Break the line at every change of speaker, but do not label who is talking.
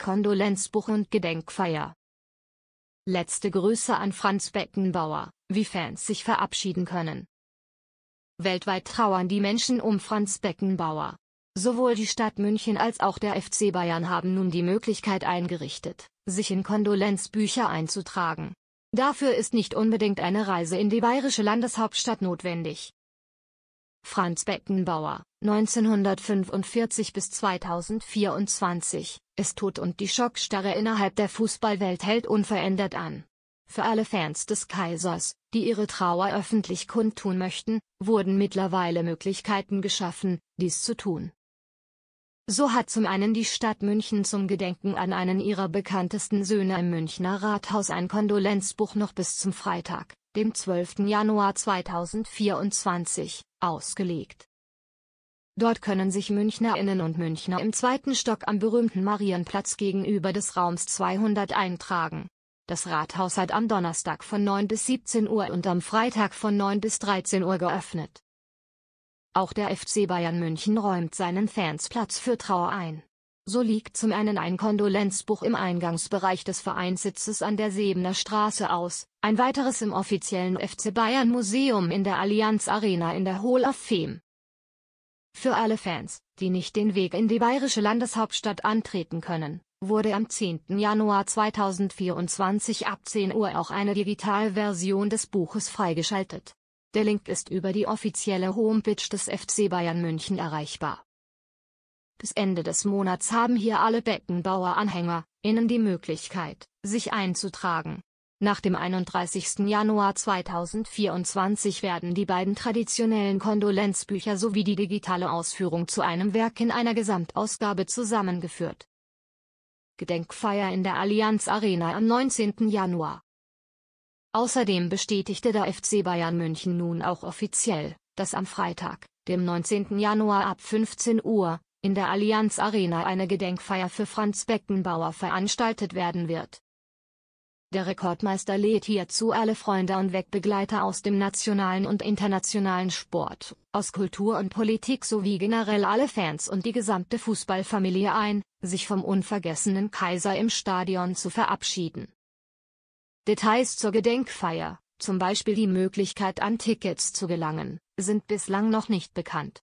Kondolenzbuch und Gedenkfeier. Letzte Grüße an Franz Beckenbauer, wie Fans sich verabschieden können. Weltweit trauern die Menschen um Franz Beckenbauer. Sowohl die Stadt München als auch der FC Bayern haben nun die Möglichkeit eingerichtet, sich in Kondolenzbücher einzutragen. Dafür ist nicht unbedingt eine Reise in die bayerische Landeshauptstadt notwendig. Franz Beckenbauer, 1945 bis 2024, ist tot und die Schockstarre innerhalb der Fußballwelt hält unverändert an. Für alle Fans des Kaisers, die ihre Trauer öffentlich kundtun möchten, wurden mittlerweile Möglichkeiten geschaffen, dies zu tun. So hat zum einen die Stadt München zum Gedenken an einen ihrer bekanntesten Söhne im Münchner Rathaus ein Kondolenzbuch noch bis zum Freitag, dem 12. Januar 2024, ausgelegt. Dort können sich MünchnerInnen und Münchner im zweiten Stock am berühmten Marienplatz gegenüber des Raums 200 eintragen. Das Rathaus hat am Donnerstag von 9 bis 17 Uhr und am Freitag von 9 bis 13 Uhr geöffnet. Auch der FC Bayern München räumt seinen Fans Platz für Trauer ein. So liegt zum einen ein Kondolenzbuch im Eingangsbereich des Vereinssitzes an der Sebener Straße aus, ein weiteres im offiziellen FC Bayern Museum in der Allianz Arena in der Hall of Fame. Für alle Fans, die nicht den Weg in die bayerische Landeshauptstadt antreten können, wurde am 10. Januar 2024 ab 10 Uhr auch eine Digitalversion des Buches freigeschaltet. Der Link ist über die offizielle Homepage des FC Bayern München erreichbar. Bis Ende des Monats haben hier alle Beckenbauer-Anhänger, innen die Möglichkeit, sich einzutragen. Nach dem 31. Januar 2024 werden die beiden traditionellen Kondolenzbücher sowie die digitale Ausführung zu einem Werk in einer Gesamtausgabe zusammengeführt. Gedenkfeier in der Allianz Arena am 19. Januar. Außerdem bestätigte der FC Bayern München nun auch offiziell, dass am Freitag, dem 19. Januar ab 15 Uhr, in der Allianz Arena eine Gedenkfeier für Franz Beckenbauer veranstaltet werden wird der Rekordmeister lädt hierzu alle Freunde und Wegbegleiter aus dem nationalen und internationalen Sport, aus Kultur und Politik sowie generell alle Fans und die gesamte Fußballfamilie ein, sich vom unvergessenen Kaiser im Stadion zu verabschieden. Details zur Gedenkfeier, zum Beispiel die Möglichkeit an Tickets zu gelangen, sind bislang noch nicht bekannt.